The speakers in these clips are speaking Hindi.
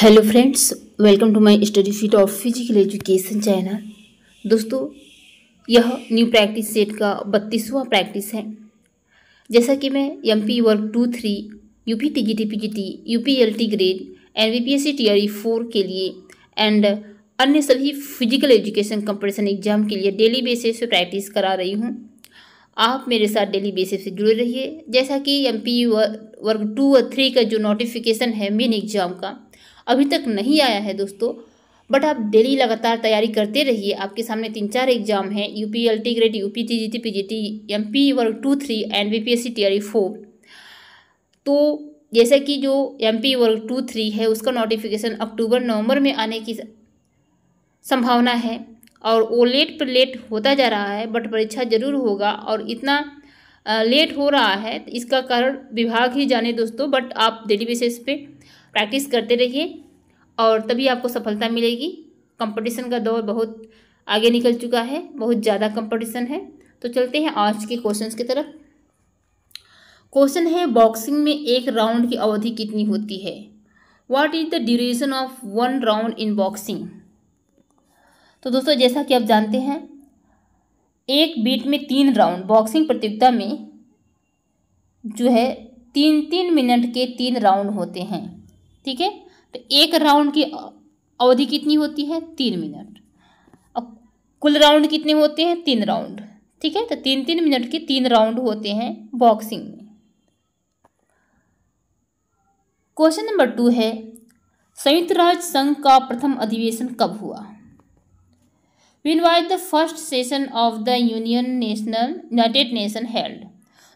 hello friends welcome to my study seat of physical education channel दोस्तों यह न्यू प्रैक्टिस सेट का बत्तीसवां प्रैक्टिस है जैसा कि मैं एम पी वर्क two three U P T G T P G T U P L T grade and V P S C T R E four के लिए एंड अन्य सभी फिजिकल एजुकेशन कंपटिशन एग्जाम के लिए डेली बेसिस पर प्रैक्टिस करा रही हूँ आप मेरे साथ डेली बेसिस से जुड़े रहिए जैसा कि एम पी वर्क टू और थ्री का जो नोटिफिकेशन है मेन एग्ज़ाम का अभी तक नहीं आया है दोस्तों बट आप डेली लगातार तैयारी करते रहिए आपके सामने तीन चार एग्जाम हैं U P L T grade U P T G T P G T M P वर्ग two three and B P S C T four तो जैसा कि जो एम पी वर्ग टू थ्री है उसका नोटिफिकेशन अक्टूबर नवंबर में आने की संभावना है और वो लेट पर लेट होता जा रहा है बट परीक्षा जरूर होगा और इतना लेट हो रहा है इसका कारण विभाग ही जाने दोस्तों बट आप डेली बेसिस पे प्रैक्टिस करते रहिए और तभी आपको सफलता मिलेगी कंपटीशन का दौर बहुत आगे निकल चुका है बहुत ज़्यादा कंपटीशन है तो चलते हैं आज के क्वेश्चंस की तरफ क्वेश्चन है बॉक्सिंग में एक राउंड की अवधि कितनी होती है what is the duration of one round in boxing तो दोस्तों जैसा कि आप जानते हैं एक बीट में तीन राउंड बॉक्सिंग प्रतियोगिता में जो है तीन तीन मिनट के तीन राउंड होते हैं ठीक है तो एक राउंड की अवधि कितनी होती है तीन मिनट अब कुल राउंड कितने होते हैं तीन राउंड ठीक है तो तीन तीन मिनट के तीन राउंड होते हैं बॉक्सिंग में क्वेश्चन नंबर टू है संयुक्त राज्य संघ का प्रथम अधिवेशन कब हुआ when was the first session of the union national united nation held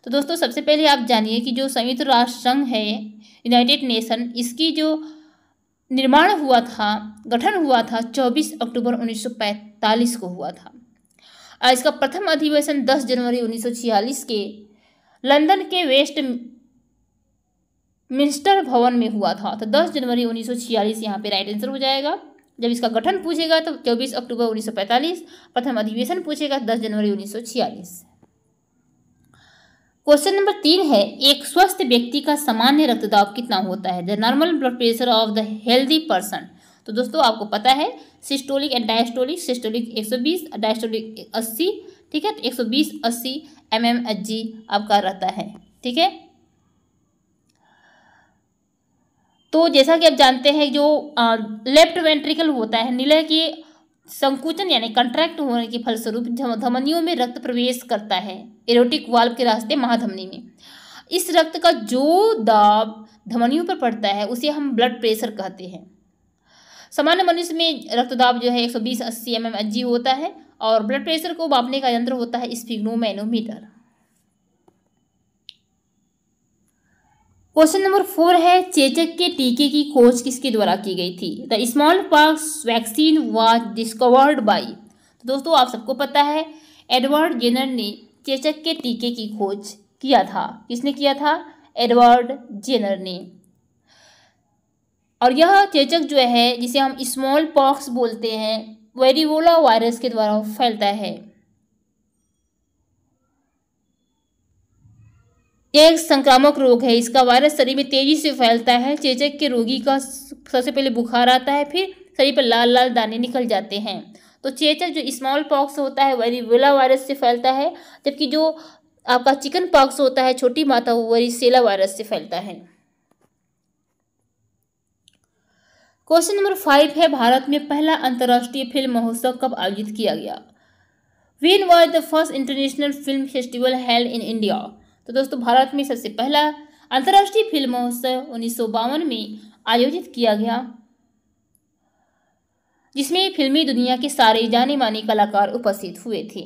तो दोस्तों सबसे पहले आप जानिए कि जो संयुक्त राष्ट्र संघ है यूनाइटेड नेशन इसकी जो निर्माण हुआ था गठन हुआ था 24 अक्टूबर 1945 को हुआ था और इसका प्रथम अधिवेशन 10 जनवरी 1946 के लंदन के वेस्ट मिंस्टर भवन में हुआ था तो 10 जनवरी 1946 यहाँ पर राइट आंसर हो जाएगा जब इसका गठन पूछेगा तो 24 अक्टूबर 1945 प्रथम अधिवेशन पूछेगा 10 जनवरी 1946 क्वेश्चन नंबर तीन है एक स्वस्थ व्यक्ति का सामान्य रक्तदाब कितना होता है the normal blood pressure of the healthy person तो दोस्तों आपको पता है systolic and diastolic systolic 120 diastolic अस्सी ठीक है तो 120 80 एम एम एच जी आपका रहता है ठीक है तो जैसा कि आप जानते हैं जो लेफ्ट वेंट्रिकल होता है नीले के संकुचन यानी कंट्रैक्ट होने के फलस्वरूप धमनियों में रक्त प्रवेश करता है एरोटिक वाल्व के रास्ते महाधमनी में इस रक्त का जो दाब धमनियों पर पड़ता है उसे हम ब्लड प्रेशर कहते हैं सामान्य मनुष्य में रक्तदाब जो है 120 80 एम एम होता है और ब्लड प्रेशर को मापने का यंत्र होता है स्फिग्नोमैनोमीटर क्वेश्चन नंबर फोर है चेचक के टीके की खोज किसके द्वारा की गई थी the smallpox vaccine was discovered by तो दोस्तों आप सबको पता है एडवर्ड जेनर ने चेचक के टीके की खोज किया था किसने किया था एडवर्ड जेनर ने और यह चेचक जो है जिसे हम स्मॉल पॉक्स बोलते हैं वेरिवोला वायरस के द्वारा फैलता है यह एक संक्रामक रोग है इसका वायरस शरीर में तेजी से फैलता है चेचक के रोगी का सबसे पहले बुखार आता है फिर शरीर पर लाल लाल दाने निकल जाते हैं तो चेचक जो स्मॉल पॉक्स होता है वह वायरस से फैलता है जबकि जो आपका चिकन पॉक्स होता है छोटी माता वो रिसेला वायरस से फैलता है क्वेश्चन नंबर फाइव है भारत में पहला अंतर्राष्ट्रीय फिल्म महोत्सव कब आयोजित किया गया when was the first international film festival held in India तो दोस्तों भारत में सबसे पहला अंतर्राष्ट्रीय फिल्म महोत्सव उन्नीस में आयोजित किया गया जिसमें फिल्मी दुनिया के सारे जाने माने कलाकार उपस्थित हुए थे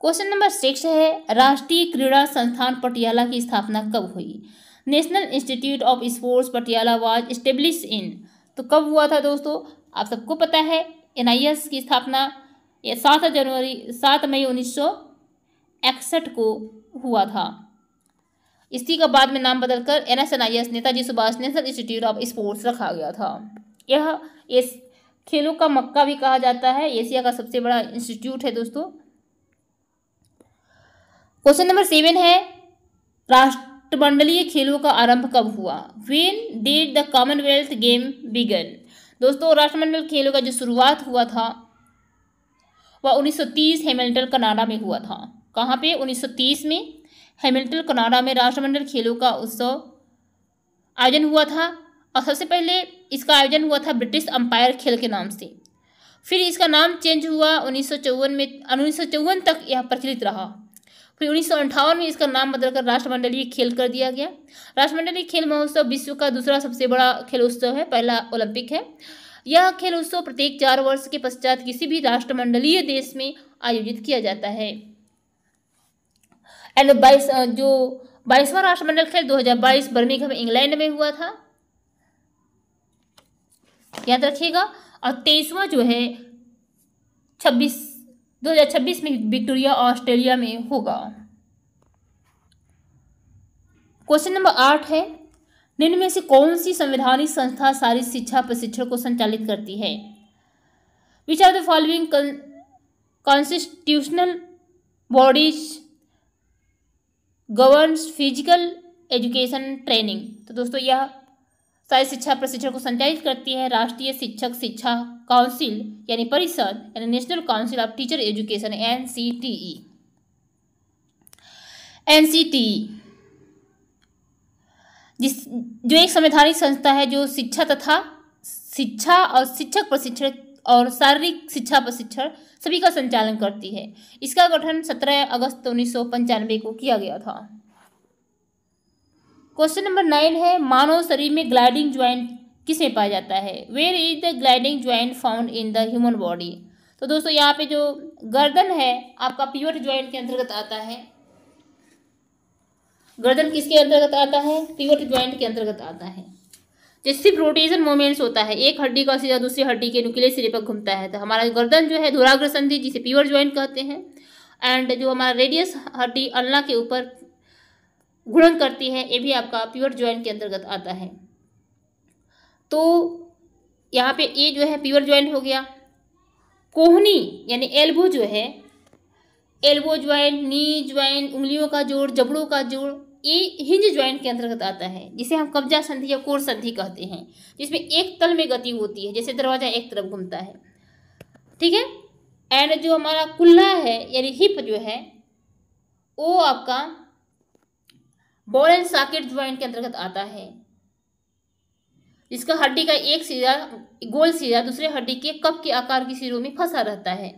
क्वेश्चन नंबर सिक्स है राष्ट्रीय क्रीड़ा संस्थान पटियाला की स्थापना कब हुई National Institute of Sports Patiala was establish in तो कब हुआ था दोस्तों आप सबको पता है एन की स्थापना सात जनवरी सात मई उन्नीस को हुआ था इसी का बाद में नाम बदलकर N S Netaji Subhash National Institute of Sports रखा गया था यह एस खेलों का मक्का भी कहा जाता है एशिया का सबसे बड़ा इंस्टीट्यूट है दोस्तों क्वेश्चन नंबर सेवन है राष्ट्रमंडलीय खेलों का आरंभ कब हुआ when did the Commonwealth game begin दोस्तों राष्ट्रमंडल खेलों का जो शुरुआत हुआ था वह 1930 हेमिल्टन कनाडा में हुआ था कहाँ पे 1930 में हेमिल्टन कनाडा में राष्ट्रमंडल खेलों का उत्सव आयोजन हुआ था और सबसे पहले इसका आयोजन हुआ था ब्रिटिश अंपायर खेल के नाम से फिर इसका नाम चेंज हुआ उन्नीस में उन्नीस तक यह प्रचलित रहा फिर उन्नीस में इसका नाम बदलकर राष्ट्रमंडलीय खेल कर दिया गया राष्ट्रमंडलीय खेल महोत्सव विश्व का दूसरा सबसे बड़ा खेल उत्सव है पहला ओलंपिक है यह खेल उत्सव प्रत्येक चार वर्ष के पश्चात किसी भी राष्ट्रमंडलीय देश में आयोजित किया जाता है एंड बाईस जो बाईसवां राष्ट्रमंडल खेल दो हजार बर्मिंघम इंग्लैंड में हुआ था याद रखिएगा और तेईसवा जो है छब्बीस दो हजार छब्बीस में विक्टोरिया ऑस्ट्रेलिया में होगा क्वेश्चन नंबर आठ है निम्न में से कौन सी संवैधानिक संस्था सारी शिक्षा प्रशिक्षण को संचालित करती है which are the following constitutional bodies governs physical education training तो दोस्तों यह सारे शिक्षा प्रशिक्षण को संचालित करती है राष्ट्रीय शिक्षक शिक्षा काउंसिल यानी परिषद यानी National Council of Teacher Education N C T E N C T जिस जो एक संवैधानिक संस्था है जो शिक्षा तथा शिक्षा और शिक्षक प्रशिक्षण और शारीरिक शिक्षा प्रशिक्षण सभी का संचालन करती है इसका गठन 17 अगस्त उन्नीस को किया गया था क्वेश्चन नंबर नाइन है मानव शरीर में ग्लाइडिंग ज्वाइंट किसे पाया जाता है where is the gliding joint found in the human body तो दोस्तों यहाँ पे जो गर्दन है आपका प्योर ज्वाइंट के अंतर्गत आता है गर्दन किसके अंतर्गत आता है प्योर ज्वाइंट के अंतर्गत आता है जैसे सिर्फ रोटेशन मोमेंट्स होता है एक हड्डी का सीधा दूसरी हड्डी के नुकीले सिरे पर घूमता है तो हमारा गर्दन जो है धुराग्र संधि जिसे प्योर ज्वाइंट कहते हैं एंड जो हमारा रेडियस हड्डी अल्ला के ऊपर गुणन करती है ये भी आपका प्योर ज्वाइन के अंतर्गत आता है तो यहाँ पे ए जो है प्योर ज्वाइन हो गया कोहनी यानी एल्बो जो है एल्बो ज्वाइन नी ज्वाइन उंगलियों का जोड़ जबड़ों का जोड़ ये हिंज ज्वाइंट के अंतर्गत आता है जिसे हम कब्जा संधि या कोर संधि कहते हैं जिसमें एक तल में गति होती है जैसे दरवाजा एक तरफ घूमता है ठीक है एंड जो हमारा कुल्ला है यानी हिप जो है वो आपका बॉल एंड साकेट ज्वाइंट के अंतर्गत आता है इसका हड्डी का एक सिरा गोल सिरा दूसरे हड्डी के कप के आकार के सिरों में फंसा रहता है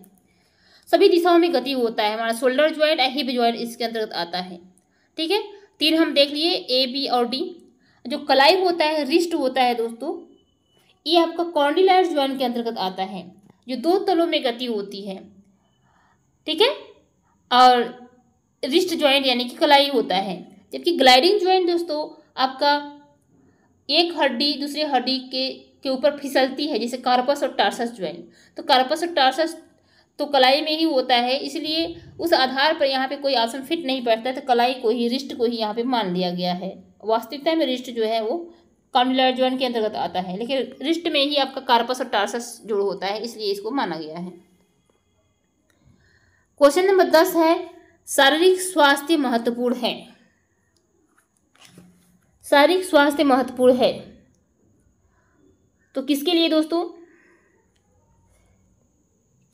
सभी दिशाओं में गति होता है हमारा शोल्डर ज्वाइंट या हिप ज्वाइंट इसके अंतर्गत आता है ठीक है तीन हम देख लिए ए बी और डी जो कलाई होता है रिस्ट होता है दोस्तों ये आपका कॉर्डिलाइट ज्वाइंट के अंतर्गत आता है जो दो तलों में गति होती है ठीक है और रिस्ट ज्वाइंट यानी कि कलाई होता है जबकि ग्लाइडिंग ज्वाइंट दोस्तों आपका एक हड्डी दूसरे हड्डी के के ऊपर फिसलती है जैसे कार्पस और टार्सस ज्वाइंट तो कार्पस और टार्सस तो कलाई में ही होता है इसलिए उस आधार पर यहाँ पे कोई आसन फिट नहीं बैठता है तो कलाई को ही रिस्ट को ही यहाँ पे मान लिया गया है वास्तविकता में रिस्ट जो है वो कॉन्डुलर ज्वाइन के अंतर्गत आता है लेकिन रिस्ट में ही आपका कार्पस और टार्सस जुड़ होता है इसलिए इसको माना गया है क्वेश्चन नंबर दस है शारीरिक स्वास्थ्य महत्वपूर्ण है शारीरिक स्वास्थ्य महत्वपूर्ण है तो किसके लिए दोस्तों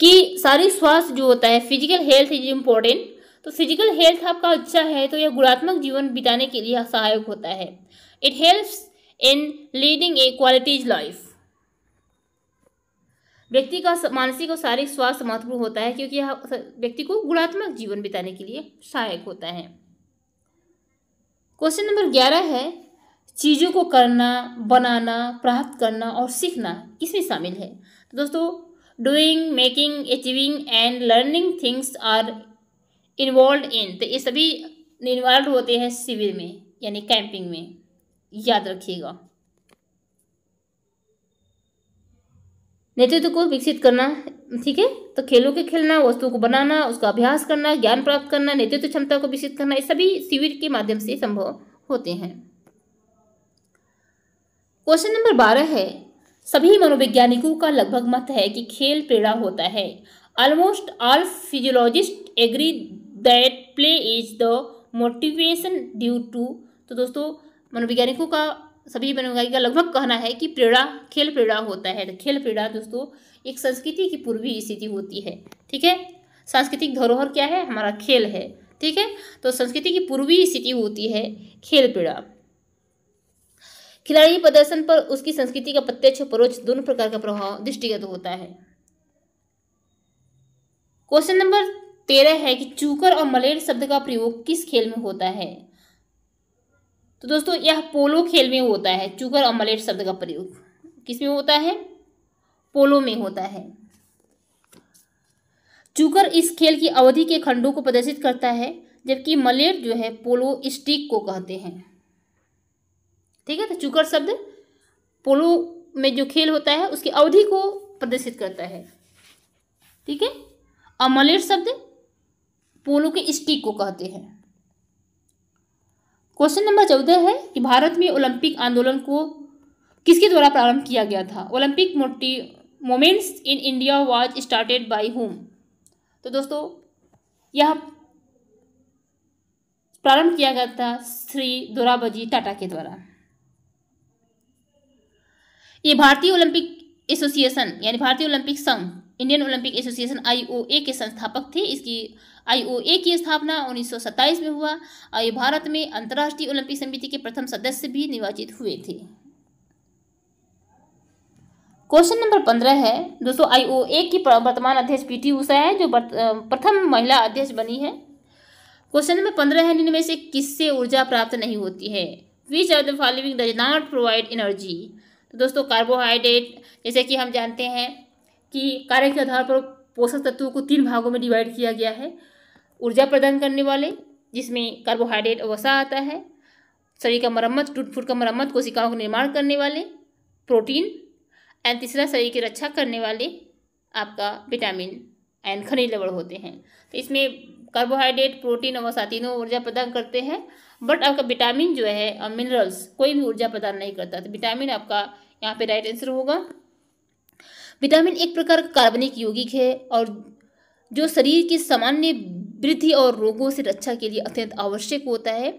कि शारीरिक स्वास्थ्य जो होता है फिजिकल हेल्थ इज इम्पोर्टेंट तो फिजिकल हेल्थ आपका अच्छा है तो यह गुणात्मक जीवन बिताने के लिए सहायक होता है it helps in leading a qualities life व्यक्ति का मानसिक और शारीरिक स्वास्थ्य महत्वपूर्ण होता है क्योंकि यह व्यक्ति को गुणात्मक जीवन बिताने के लिए सहायक होता है क्वेश्चन नंबर ग्यारह है चीज़ों को करना बनाना प्राप्त करना और सीखना इसमें शामिल है तो दोस्तों doing making achieving and learning things are involve in तो ये सभी इन्वॉल्व होते हैं शिविर में यानी कैंपिंग में याद रखिएगा नेतृत्व को विकसित करना ठीक है तो खेलों के खेलना वस्तु को बनाना उसका अभ्यास करना ज्ञान प्राप्त करना नेतृत्व क्षमता को विकसित करना ये सभी शिविर के माध्यम से संभव होते हैं क्वेश्चन नंबर बारह है सभी मनोवैज्ञानिकों का लगभग मत है कि खेल प्रेरणा होता है almost all physiologist agree that play is the motivation due to तो दोस्तों मनोवैज्ञानिकों का सभी बनोगाई का लगभग कहना है कि प्रेरणा खेल प्रेरणा होता है खेल प्रेरणा दोस्तों एक संस्कृति की पूर्वी स्थिति होती है ठीक है सांस्कृतिक धरोहर क्या है हमारा खेल है ठीक है तो संस्कृति की पूर्वी स्थिति होती है खेल पीड़ा खिलाड़ी प्रदर्शन पर उसकी संस्कृति का प्रत्यक्ष परोक्ष दोनों प्रकार का प्रभाव दृष्टिगत होता है क्वेश्चन नंबर तेरह है कि चूकर और मलेर शब्द का प्रयोग किस खेल में होता है तो दोस्तों यह पोलो खेल में होता है चुगर और मलेट शब्द का प्रयोग किस में होता है पोलो में होता है चूकर इस खेल की अवधि के खंडों को प्रदर्शित करता है जबकि मलेट जो है पोलो स्टिक को कहते हैं ठीक है तो चुकर शब्द पोलो में जो खेल होता है उसकी अवधि को प्रदर्शित करता है ठीक है और मलेट शब्द पोलो के स्टिक को कहते हैं क्वेश्चन नंबर चौदह है कि भारत में ओलंपिक आंदोलन को किसके द्वारा प्रारंभ किया गया था ओलंपिक मोटी moments in India was started by home तो दोस्तों यह प्रारंभ किया गया था श्री दोराबजी टाटा के द्वारा ये भारतीय ओलंपिक एसोसिएशन यानी भारतीय ओलंपिक संघ इंडियन ओलंपिक एसोसिएशन आईओए के संस्थापक थे इसकी आईओए की स्थापना उन्नीस में हुआ और ये भारत में अंतर्राष्ट्रीय ओलंपिक समिति के प्रथम सदस्य भी निर्वाचित हुए थे क्वेश्चन नंबर पंद्रह है दोस्तों आईओए की वर्तमान अध्यक्ष पीटी उषा है जो प्रथम महिला अध्यक्ष बनी है क्वेश्चन नंबर पंद्रह है इनमें से किससे ऊर्जा प्राप्त नहीं होती है which are the following does not provide energy तो दोस्तों कार्बोहाइड्रेट जैसे कि हम जानते हैं कि कार्य के आधार पर पोषक तत्वों को तीन भागों में डिवाइड किया गया है ऊर्जा प्रदान करने वाले जिसमें कार्बोहाइड्रेट और वसा आता है शरीर का मरम्मत टूट फूट का मरम्मत कोशिकाओं का निर्माण करने वाले प्रोटीन एंड तीसरा शरीर की रक्षा करने वाले आपका विटामिन एंड खनिज लवण होते हैं तो इसमें कार्बोहाइड्रेट प्रोटीन और वसा तीनों ऊर्जा प्रदान करते हैं बट आपका विटामिन जो है और मिनरल्स कोई भी ऊर्जा प्रदान नहीं करता तो विटामिन आपका यहाँ पे राइट आंसर होगा विटामिन एक प्रकार का कार्बनिक यौगिक है और जो शरीर के सामान्य वृद्धि और रोगों से रक्षा के लिए अत्यंत आवश्यक होता है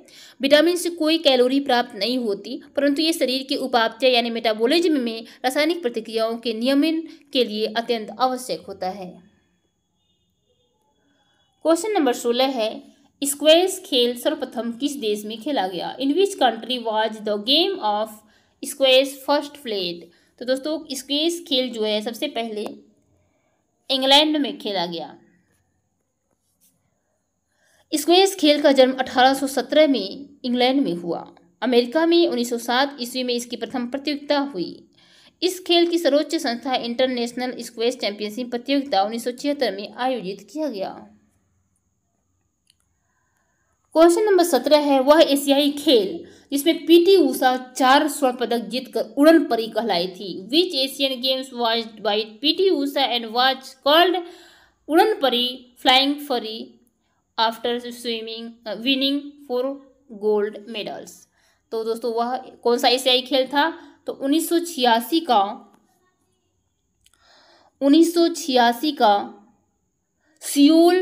विटामिन से कोई कैलोरी प्राप्त नहीं होती परंतु ये शरीर के उपापचय यानी मेटाबॉलिज्म में रासायनिक प्रतिक्रियाओं के नियमन के लिए अत्यंत आवश्यक होता है क्वेश्चन नंबर सोलह है स्क्वेस खेल सर्वप्रथम किस देश में खेला गया in which country was the game of squash first played तो दोस्तों स्क्वेस खेल जो है सबसे पहले इंग्लैंड में खेला गया स्क्वेश खेल का जन्म 1817 में इंग्लैंड में हुआ अमेरिका में 1907 ईस्वी में इसकी प्रथम प्रतियोगिता हुई इस खेल की सर्वोच्च संस्था इंटरनेशनल स्क्वेश चैंपियनशिप प्रतियोगिता उन्नीस में आयोजित किया गया क्वेश्चन नंबर सत्रह है वह एशियाई खेल जिसमें पीटी उषा चार स्वर्ण पदक जीतकर उड़न परी कहलाई थी which Asian games was by PT Usha and was called उड़न परी flying fairy after swimming winning four gold medals तो दोस्तों वह कौन सा एशियाई खेल था तो उन्नीस का उन्नीस का सियोल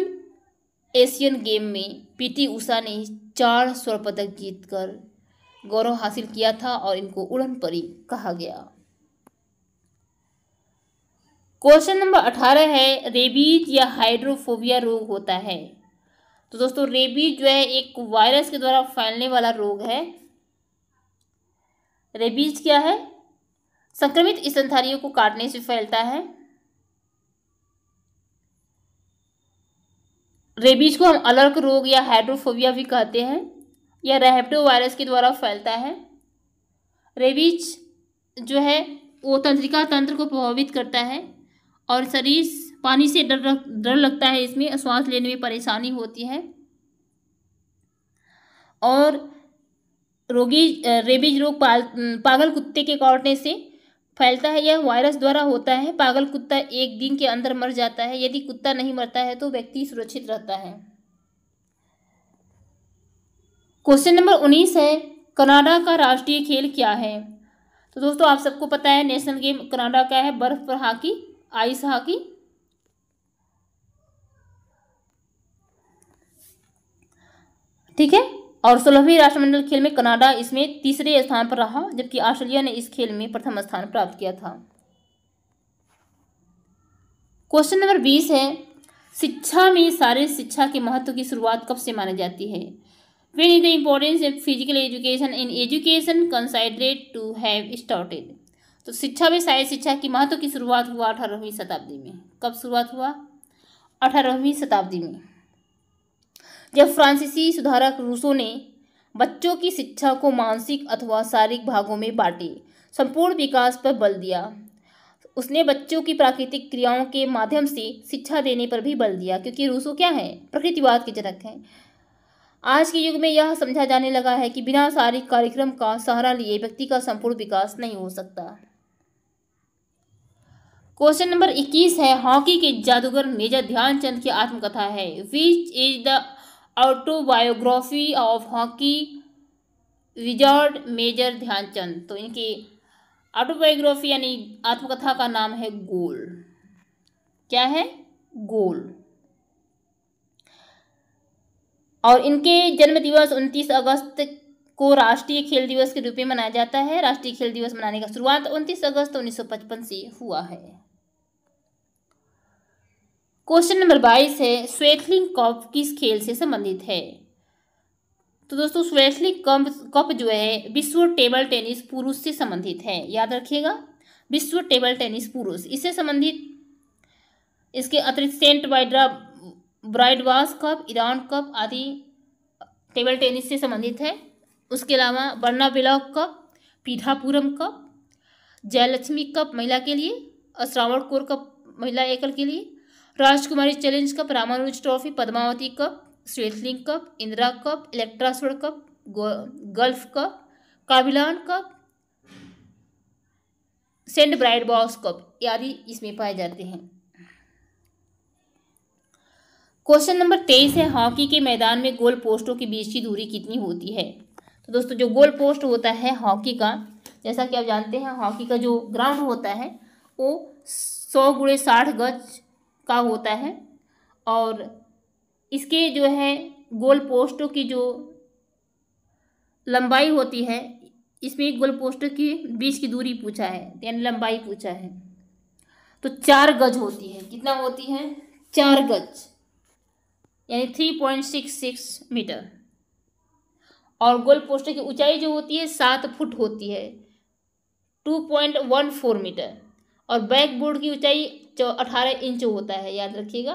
एशियन गेम में पीटी उषा ने चार स्वर्ण पदक जीतकर गौरव हासिल किया था और इनको उड़न परी कहा गया क्वेश्चन नंबर अठारह है रेबीज या हाइड्रोफोबिया रोग होता है तो दोस्तों रेबीज जो है एक वायरस के द्वारा फैलने वाला रोग है रेबीज क्या है संक्रमित स्तनधारियों को काटने से फैलता है रेबीज को हम अलर्क रोग या हाइड्रोफोबिया भी कहते हैं यह रेहेप्टो वायरस के द्वारा फैलता है रेबीज जो है वो तंत्रिका तंत्र को प्रभावित करता है और शरीर पानी से डर डर लगता है इसमें श्वास लेने में परेशानी होती है और रोगी रेबीज रोग पागल कुत्ते के काटने से फैलता है यह वायरस द्वारा होता है पागल कुत्ता एक दिन के अंदर मर जाता है यदि कुत्ता नहीं मरता है तो व्यक्ति सुरक्षित रहता है क्वेश्चन नंबर उन्नीस है कनाडा का राष्ट्रीय खेल क्या है तो दोस्तों आप सबको पता है नेशनल गेम कनाडा का है बर्फ पर हॉकी आइस हॉकी ठीक है और सोलहवीं राष्ट्रमंडल खेल में कनाडा इसमें तीसरे स्थान पर रहा जबकि ऑस्ट्रेलिया ने इस खेल में प्रथम स्थान प्राप्त किया था क्वेश्चन नंबर बीस है शिक्षा में सारे शिक्षा के महत्व की शुरुआत कब से मानी जाती है when is the importance of physical education in education considered to have started तो शिक्षा में सारे शिक्षा की महत्व की शुरुआत हुआ अठारहवीं शताब्दी में कब शुरुआत हुआ अठारहवीं शताब्दी में जब फ्रांसीसी सुधारक रूसो ने बच्चों की शिक्षा को मानसिक अथवा शारीरिक भागों में बांटे संपूर्ण विकास पर बल दिया उसने बच्चों की प्राकृतिक क्रियाओं के माध्यम से शिक्षा देने पर भी बल दिया क्योंकि रूसो क्या है प्रकृतिवाद के जनक हैं आज के युग में यह समझा जाने लगा है कि बिना शारीरिक कार्यक्रम का सहारा लिए व्यक्ति का संपूर्ण विकास नहीं हो सकता क्वेश्चन नंबर 21 है हॉकी के जादूगर मेजर ध्यानचंद की आत्मकथा है which is the autobiography of hockey wizard Major Dhyanchand तो इनकी ऑटोबायोग्राफी यानी आत्मकथा का नाम है गोल क्या है गोल और इनके जन्म दिवस उनतीस अगस्त को राष्ट्रीय खेल दिवस के रूप में मनाया जाता है राष्ट्रीय खेल दिवस मनाने का शुरुआत 29 अगस्त 1955 से हुआ है क्वेश्चन नंबर बाईस है स्वेथलिंग कप किस खेल से संबंधित है तो दोस्तों स्वेथलिंग कप कप जो है विश्व टेबल टेनिस पुरुष से संबंधित है याद रखिएगा विश्व टेबल टेनिस पुरुष इससे संबंधित इसके अतिरिक्त सेंट वाइड्रा ब्राइडवास कप ईरान कप आदि टेबल टेनिस से संबंधित है उसके अलावा Berna Bellack cup Pithapuram cup Jayalakshmi cup महिला के लिए और श्रावण कोर कप महिला एकल के लिए Rajkumari challenge cup Ramanuja trophy Padmavati cup Swaythling cup Indira cup इलेक्ट्रासोड कप गल्फ कप काबिलान cup saint bride box cup आदि इसमें पाए जाते हैं क्वेश्चन नंबर तेईस है हॉकी के मैदान में गोल पोस्टों के बीच की दूरी कितनी होती है तो दोस्तों जो गोल पोस्ट होता है हॉकी का जैसा कि आप जानते हैं हॉकी का जो ग्राउंड होता है वो सौ गुड़े साठ गज का होता है और इसके जो है गोल पोस्टों की जो लंबाई होती है इसमें गोल पोस्टों की बीच की दूरी पूछा है यानी लंबाई पूछा है तो चार गज होती है कितना होती है चार गज यानी three point six six metre और गोल पोस्टर की ऊंचाई जो होती है सात फुट होती है two point one four metre और बैकबोर्ड की ऊंचाई अठारह इंच होता है याद रखिएगा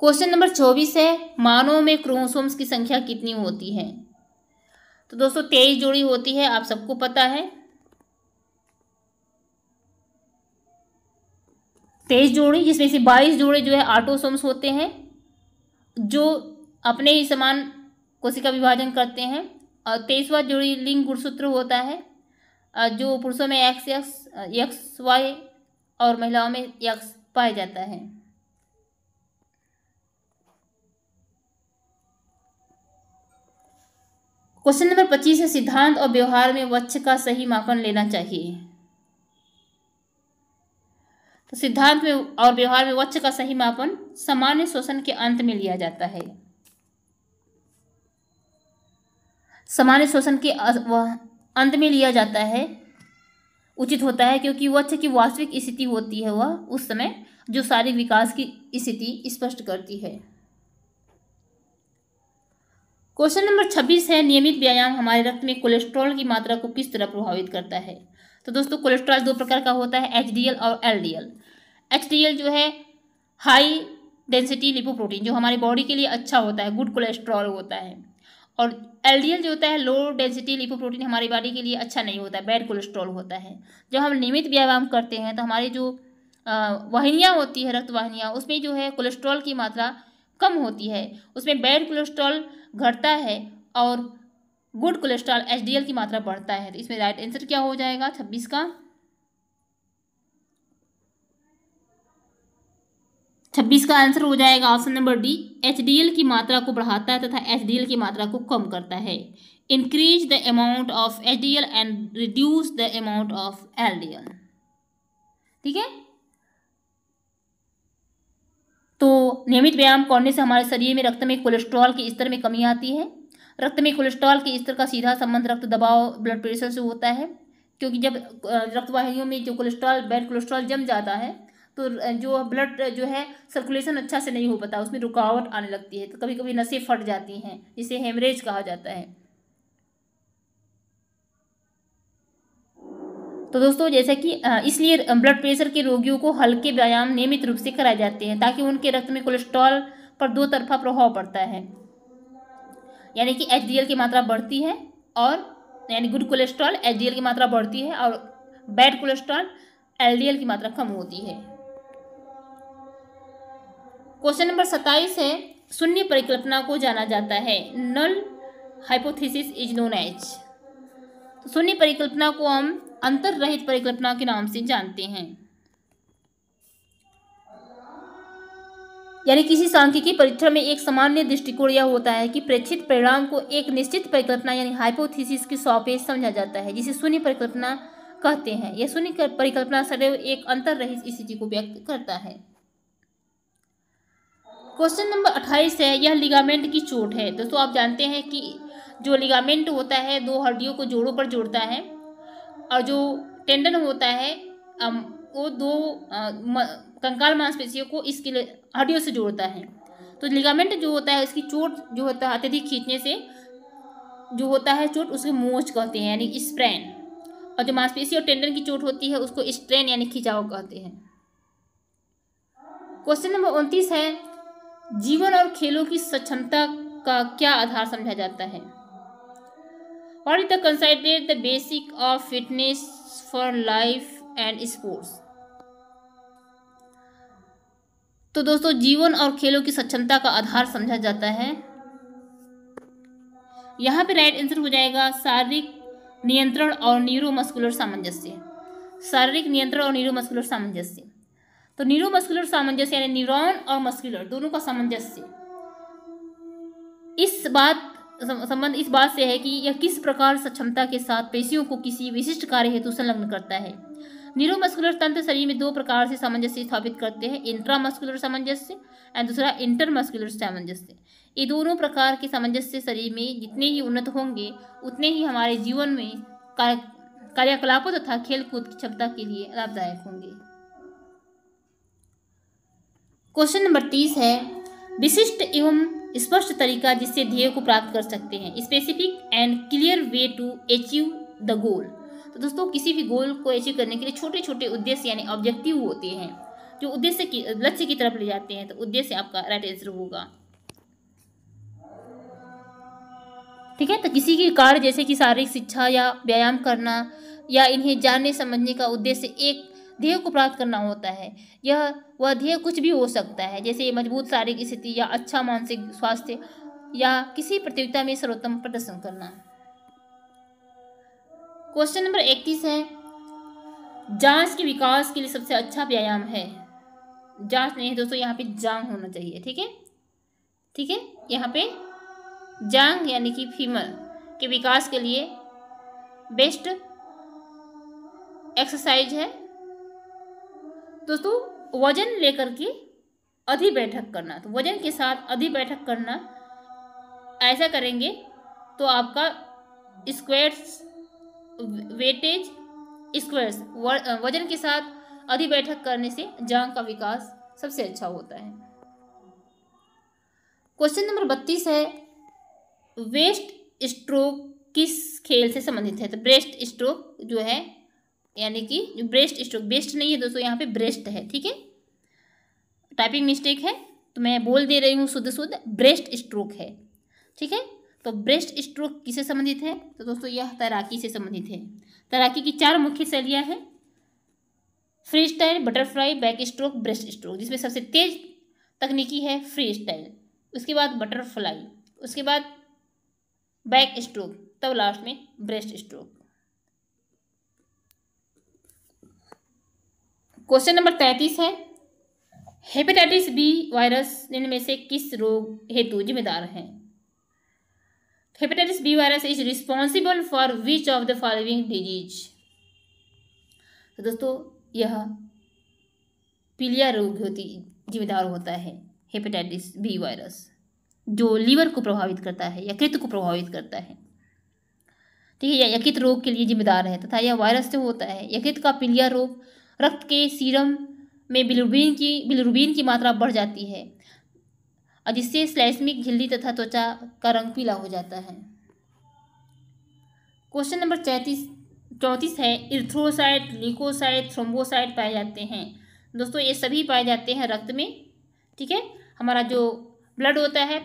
क्वेश्चन नंबर चौबीस है मानव में क्रोमोसोम्स की संख्या कितनी होती है तो दोस्तों तेईस जोड़ी होती है आप सबको पता है तेईस जोड़ी जिसमें से बाईस जोड़े जो है ऑटोसोम्स होते हैं जो अपने ही समान कोशिका विभाजन करते हैं और तेईसवा जोड़ी लिंग गुणसूत्र होता है जो पुरुषों में एक्स एक्स एक्स वाई और महिलाओं में एक्स पाया जाता है क्वेश्चन नंबर पच्चीस है सिद्धांत और व्यवहार में वक्ष का सही मापन लेना चाहिए तो सिद्धांत में और व्यवहार में वक्ष का सही मापन सामान्य शोषण के अंत में लिया जाता है सामान्य शोषण के अंत में लिया जाता है उचित होता है क्योंकि वह अच्छा की वास्तविक स्थिति होती है वह उस समय जो शारीरिक विकास की स्थिति स्पष्ट करती है क्वेश्चन नंबर छब्बीस है नियमित व्यायाम हमारे रक्त में कोलेस्ट्रॉल की मात्रा को किस तरह प्रभावित करता है तो दोस्तों कोलेस्ट्रॉल दो प्रकार का होता है एच और डी एल जो है हाई डेंसिटी लिपोप्रोटीन जो हमारी बॉडी के लिए अच्छा होता है गुड कोलेस्ट्रॉल होता है और एलडीएल जो होता है लो डेंसिटी लिपोप्रोटीन हमारी बॉडी के लिए अच्छा नहीं होता बैड कोलेस्ट्रॉल होता है जब हम नियमित व्यायाम करते हैं तो हमारी जो वाहिनियाँ होती है रक्त वाहिनियाँ उसमें जो है कोलेस्ट्रॉल की मात्रा कम होती है उसमें बैड कोलेस्ट्रॉल घटता है और गुड कोलेस्ट्रॉल एच की मात्रा बढ़ता है तो इसमें राइट आंसर क्या हो जाएगा छब्बीस का छब्बीस का आंसर हो जाएगा ऑप्शन नंबर डी एच की मात्रा को बढ़ाता है तथा एच की मात्रा को कम करता है increase the amount of H and reduce the amount of L ठीक है तो नियमित व्यायाम करने से हमारे शरीर में रक्त में कोलेस्ट्रॉल के स्तर में कमी आती है रक्त में कोलेस्ट्रॉल के स्तर का सीधा संबंध रक्त दबाव ब्लड प्रेशर से होता है क्योंकि जब रक्तवाहियों में जो कोलेस्ट्रॉल बैड कोलेस्ट्रॉल जम जाता है तो जो ब्लड जो है सर्कुलेशन अच्छा से नहीं हो पाता उसमें रुकावट आने लगती है तो कभी कभी नसें फट जाती हैं जिसे हेमरेज कहा जाता है तो दोस्तों जैसा कि इसलिए ब्लड प्रेशर के रोगियों को हल्के व्यायाम नियमित रूप से कराए जाते हैं ताकि उनके रक्त में कोलेस्ट्रॉल पर दो तरफा प्रभाव पड़ता है यानी कि एच की मात्रा बढ़ती है और यानी गुड कोलेस्ट्रॉल एच की मात्रा बढ़ती है और बैड कोलेस्ट्रॉल एल की मात्रा कम होती है क्वेश्चन नंबर सत्ताईस है शून्य परिकल्पना को जाना जाता है null hypothesis is known H शून्य परिकल्पना को हम अंतर रहित परिकल्पना के नाम से जानते हैं यानी किसी सांख्यिकी परीक्षण में एक सामान्य दृष्टिकोण यह होता है कि प्रेक्षित परिणाम को एक निश्चित परिकल्पना यानी हाइपोथेसिस के सौपे समझा जाता है जिसे शून्य परिकल्पना कहते हैं यह शून्य परिकल्पना सदैव एक अंतर्रहित स्थिति को व्यक्त करता है क्वेश्चन नंबर अट्ठाईस है यह लिगामेंट की चोट है दोस्तों आप जानते हैं कि जो लिगामेंट होता है दो हड्डियों को जोड़ों पर जोड़ता है और जो टेंडन होता है वो दो कंकाल मांसपेशियों को इसके हड्डियों से जोड़ता है तो लिगामेंट जो होता है इसकी चोट जो होता है अत्यधिक खींचने से जो होता है चोट उसे मोच कहते हैं यानी स्प्रैन और जो मांसपेशी और टेंडन की चोट होती है उसको स्ट्रेन यानी खिंचाव कहते हैं क्वेश्चन नंबर उनतीस है जीवन और खेलों की सक्षमता का क्या आधार समझा जाता है और is the considered the basic of fitness for life and sports तो दोस्तों जीवन और खेलों की सक्षमता का आधार समझा जाता है यहाँ पे राइट आंसर हो जाएगा शारीरिक नियंत्रण और न्यूरोमस्कुलर सामंजस्य शारीरिक नियंत्रण और न्यूरोमस्कुलर सामंजस्य तो मस्कुलर सामंजस्य यानी न्यूरॉन और मस्कुलर दोनों का सामंजस्य इस बात संबंध इस बात से है कि यह किस प्रकार सक्षमता के साथ पेशियों को किसी विशिष्ट कार्य हेतु संलग्न करता है न्यूरोमस्कुलर तंत्र शरीर में दो प्रकार से सामंजस्य स्थापित करते हैं इंट्रामस्कुलर सामंजस्य एंड दूसरा इंटरमस्कुलर सामंजस्य ये दोनों प्रकार के सामंजस्य शरीर में जितने ही उन्नत होंगे उतने ही हमारे जीवन में कार्य कार्यकलापों तथा खेलकूद की क्षमता के लिए लाभदायक होंगे क्वेश्चन नंबर तीस है विशिष्ट एवं स्पष्ट तरीका जिससे ध्येय को प्राप्त कर सकते हैं specific and clear way to achieve the goal तो दोस्तों किसी भी गोल को अचीव करने के लिए छोटे छोटे उद्देश्य यानी ऑब्जेक्टिव होते हैं जो उद्देश्य की लक्ष्य की तरफ ले जाते हैं तो उद्देश्य आपका राइट आंसर होगा ठीक है तो किसी के कार्य जैसे कि शारीरिक शिक्षा या व्यायाम करना या इन्हें जानने समझने का उद्देश्य एक ध्येय को प्राप्त करना होता है यह वह ध्येय कुछ भी हो सकता है जैसे मजबूत शारीरिक स्थिति या अच्छा मानसिक स्वास्थ्य या किसी प्रतियोगिता में सर्वोत्तम प्रदर्शन करना क्वेश्चन नंबर इकतीस है जांच के विकास के लिए सबसे अच्छा व्यायाम है जांच नहीं है दोस्तों यहाँ पे जांग होना चाहिए ठीक है ठीक है यहाँ पे जांग यानी कि फीमर के विकास के लिए बेस्ट एक्सरसाइज है दोस्तों वजन लेकर के अधि बैठक करना तो वजन के साथ अधि बैठक करना ऐसा करेंगे तो आपका स्क्वायर्स वेटेज स्क्वेयर्स वजन के साथ अधि बैठक करने से जांग का विकास सबसे अच्छा होता है क्वेश्चन नंबर बत्तीस है वेस्ट स्ट्रोक किस खेल से संबंधित है तो ब्रेस्ट स्ट्रोक जो है यानी कि जो ब्रेस्ट स्ट्रोक ब्रेस्ट नहीं है दोस्तों यहाँ पे ब्रेस्ट है ठीक है टाइपिंग मिस्टेक है तो मैं बोल दे रही हूँ शुद्ध शुद्ध ब्रेस्ट स्ट्रोक है ठीक है तो ब्रेस्ट स्ट्रोक किसे संबंधित है तो दोस्तों यह तैराकी से संबंधित है तैराकी की चार मुख्य शैलियाँ हैं freestyle butterfly backstroke breaststroke जिसमें सबसे तेज तकनीकी है फ्री स्टाइल उसके बाद बटरफ्लाई उसके बाद बैक स्ट्रोक तब लास्ट में ब्रेस्ट स्ट्रोक क्वेश्चन नंबर तैंतीस है हेपेटाइटिस बी वायरस इनमें से किस रोग हेतु जिम्मेदार है hepatitis B virus is responsible for which of the following disease तो दोस्तों यह पीलिया रोग होती जिम्मेदार होता है हेपेटाइटिस बी वायरस जो लीवर को प्रभावित करता है यकृत को प्रभावित करता है ठीक है यकृत रोग के लिए जिम्मेदार है तथा यह वायरस से होता है यकृत का पीलिया रोग रक्त के सीरम में बिलुबिन की बिलुबिन की मात्रा बढ़ जाती है और जिससे स्लैसमिक झिल्ली तथा त्वचा का रंग पीला हो जाता है क्वेश्चन नंबर चैंतीस चौंतीस है इर्थ्रोसाइट लिकोसाइट थ्रोम्बोसाइट पाए जाते हैं दोस्तों ये सभी पाए जाते हैं रक्त में ठीक है हमारा जो ब्लड होता है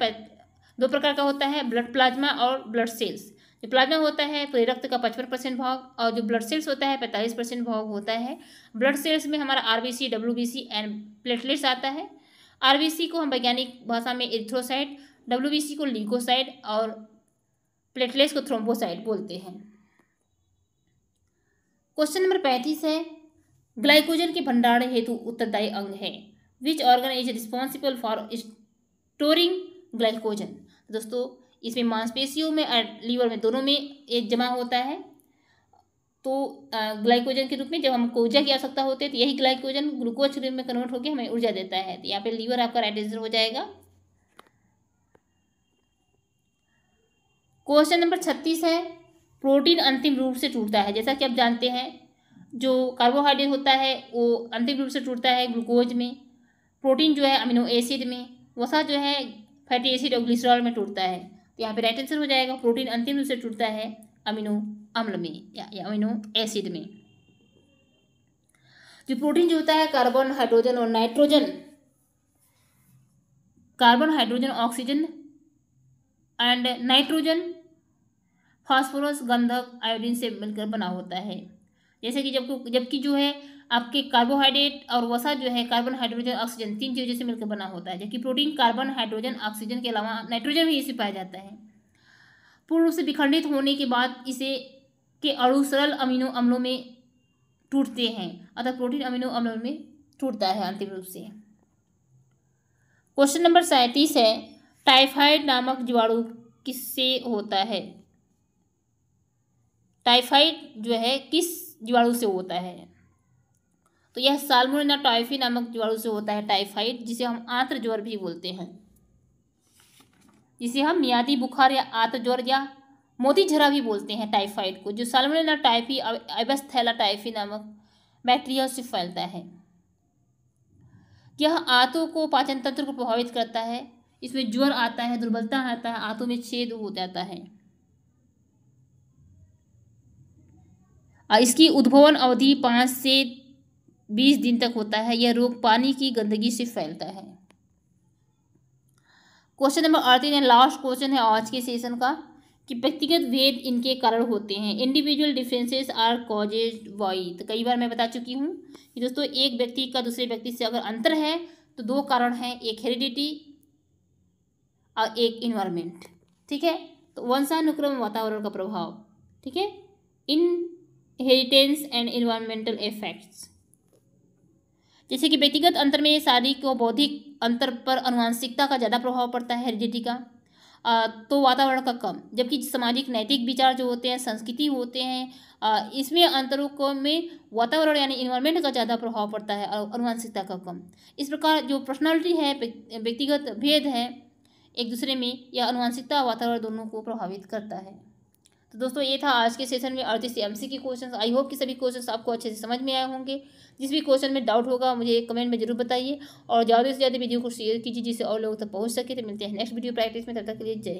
दो प्रकार का होता है ब्लड प्लाज्मा और ब्लड सेल्स जो प्लाज्मा होता है पूरे रक्त का पचपन परसेंट भाग और जो ब्लड सेल्स होता है पैंतालीस परसेंट भाग होता है ब्लड सेल्स में हमारा R B C W B C and platelets आता है आर बी सी को हम वैज्ञानिक भाषा में एथ्रोसाइट डब्ल्यू बी सी को लीकोसाइट और प्लेटलेट्स को थ्रोम्बोसाइट बोलते हैं क्वेश्चन नंबर पैंतीस है ग्लाइकोजन के भंडारण हेतु उत्तरदायी अंग है which organ is responsible for storing glycogen दोस्तों इसमें मांसपेशियों में और लीवर में दोनों में एक जमा होता है तो ग्लाइकोजन के रूप में जब हमको ऊर्जा की आवश्यकता होती है तो यही ग्लाइकोजन ग्लूकोज के रूप में कन्वर्ट होकर हमें ऊर्जा देता है तो यहाँ पे लीवर आपका राइट आंसर हो जाएगा क्वेश्चन नंबर छत्तीस है प्रोटीन अंतिम रूप से टूटता है जैसा कि आप जानते हैं जो कार्बोहाइड्रेट होता है वो अंतिम रूप से टूटता है ग्लूकोज में प्रोटीन जो है अमीनो एसिड में वसा जो है फैटी एसिड और ग्लिसरॉल में टूटता है यहाँ पे राइट आंसर हो जाएगा प्रोटीन अंतिम रूप से टूटता है अमीनो अम्ल में या, अमीनो एसिड में जो प्रोटीन जो होता है कार्बन हाइड्रोजन और nitrogen carbon hydrogen oxygen and nitrogen phosphorus गंधक आयोडीन से मिलकर बना होता है जैसे कि जब जबकि जो है आपके कार्बोहाइड्रेट और वसा जो है कार्बन हाइड्रोजन ऑक्सीजन तीन चीज़ों से मिलकर बना होता है जबकि प्रोटीन कार्बन हाइड्रोजन ऑक्सीजन के अलावा नाइट्रोजन भी इसे पाया जाता है पूर्ण रूप से विखंडित होने के बाद इसे के अणु सरल अमीनो अम्लों में टूटते हैं अतः प्रोटीन अमीनो अम्लों में टूटता है अंतिम रूप से क्वेश्चन नंबर सैंतीस है टाइफाइड नामक जीवाणु किससे होता है टाइफाइड जो है किस जीवाणु से होता है तो यह सालमोनेला टाइफी नामक जीवाणु से होता है टाइफाइड जिसे हम आंत्र ज्वर भी बोलते हैं जिसे हम मियादी बुखार या आंत्र ज्वर या मोती झरा भी बोलते हैं टाइफाइड को जो सालमोनेला टाइफी एबस्थैला टाइफी नामक बैक्टीरिया से फैलता है यह आंतों को पाचन तंत्र को प्रभावित करता है इसमें ज्वर आता है दुर्बलता आता है आंतों में छेद हो जाता है इसकी उद्भवन अवधि पाँच से बीस दिन तक होता है यह रोग पानी की गंदगी से फैलता है क्वेश्चन नंबर अड़तीस लास्ट क्वेश्चन है आज के सेशन का कि व्यक्तिगत भेद इनके कारण होते हैं individual differences are causes why तो कई बार मैं बता चुकी हूँ कि दोस्तों एक व्यक्ति का दूसरे व्यक्ति से अगर अंतर है तो दो कारण हैं एक हेरिडिटी और एक इन्वायरमेंट ठीक है तो वंशानुक्रम वातावरण का प्रभाव ठीक है inheritance and environmental effects जैसे कि व्यक्तिगत अंतर में शारीरिक व बौद्धिक अंतर पर अनुवांशिकता का ज़्यादा प्रभाव पड़ता है हेरिडिटी का तो वातावरण का कम जबकि सामाजिक नैतिक विचार जो होते हैं संस्कृति होते हैं इसमें अंतरों को में वातावरण यानी इन्वायरमेंट का ज़्यादा प्रभाव पड़ता है और अनुवांशिकता का कम इस प्रकार जो पर्सनालिटी है व्यक्तिगत भेद है एक दूसरे में यह अनुवांशिकता वातावरण दोनों को प्रभावित करता है तो दोस्तों ये था आज के सेशन में अड़तीस एम सी के क्वेश्चन आई होप कि सभी क्वेश्चन आपको अच्छे से समझ में आए होंगे जिस भी क्वेश्चन में डाउट होगा मुझे कमेंट में जरूर बताइए और ज़्यादा से ज़्यादा वीडियो को शेयर कीजिए जिससे और लोगों तक पहुँच सके तो मिलते हैं नेक्स्ट वीडियो प्रैक्टिस में तब तक के लिए जय